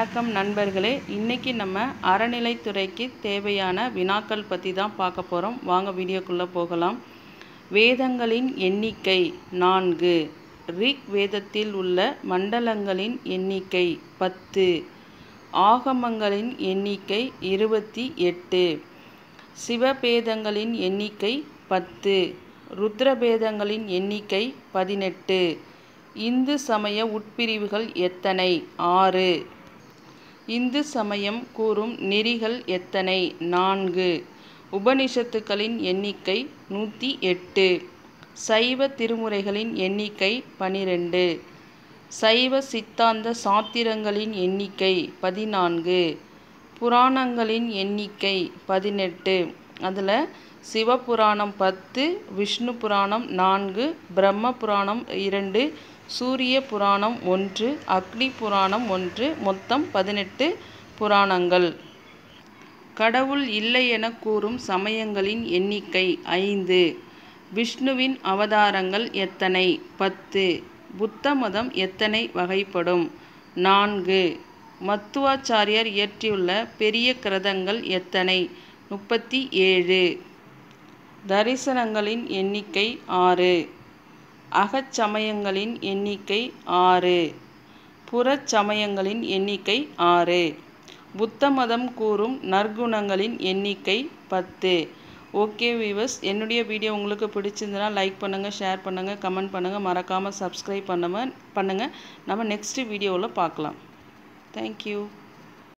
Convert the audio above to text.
வணக்கம் நண்பர்களே இன்னைக்கு நம்ம அறநிலைத்துறைக்கு தேவையான வினாக்கள் பற்றி தான் பார்க்க போகிறோம் வாங்க வீடியோக்குள்ளே போகலாம் வேதங்களின் எண்ணிக்கை நான்கு ரிக் வேதத்தில் உள்ள மண்டலங்களின் எண்ணிக்கை பத்து ஆகமங்களின் எண்ணிக்கை இருபத்தி எட்டு சிவபேதங்களின் எண்ணிக்கை பத்து ருத்ரபேதங்களின் எண்ணிக்கை பதினெட்டு இந்து சமய உட்பிரிவுகள் எத்தனை ஆறு இந்து சமயம் கூறும் நெறிகள் எத்தனை நான்கு உபனிஷத்துக்களின் எண்ணிக்கை நூற்றி எட்டு சைவ திருமுறைகளின் எண்ணிக்கை பனிரெண்டு சைவ சித்தாந்த சாத்திரங்களின் எண்ணிக்கை பதினான்கு புராணங்களின் எண்ணிக்கை பதினெட்டு அதில் சிவபுராணம் பத்து விஷ்ணு புராணம் நான்கு பிரம்ம புராணம் இரண்டு சூரிய புராணம் ஒன்று அக்னி புராணம் ஒன்று மொத்தம் பதினெட்டு புராணங்கள் கடவுள் இல்லை என கூறும் சமயங்களின் எண்ணிக்கை ஐந்து விஷ்ணுவின் அவதாரங்கள் எத்தனை பத்து புத்த மதம் எத்தனை வகைப்படும் நான்கு மத்துவாச்சாரியர் இயற்றியுள்ள பெரிய கிரதங்கள் எத்தனை முப்பத்தி ஏழு தரிசனங்களின் எண்ணிக்கை ஆறு அகச்சமயங்களின் எண்ணிக்கை ஆறு புறச்சமயங்களின் எண்ணிக்கை ஆறு புத்த மதம் கூறும் நற்குணங்களின் எண்ணிக்கை பத்து ஓகே வியூவர்ஸ் என்னுடைய வீடியோ உங்களுக்கு பிடிச்சிருந்தனா லைக் பண்ணுங்கள் ஷேர் பண்ணுங்கள் கமெண்ட் பண்ணுங்கள் மறக்காமல் சப்ஸ்கிரைப் பண்ணுங்கள் நம்ம நெக்ஸ்ட் வீடியோவில் பார்க்கலாம் தேங்க்யூ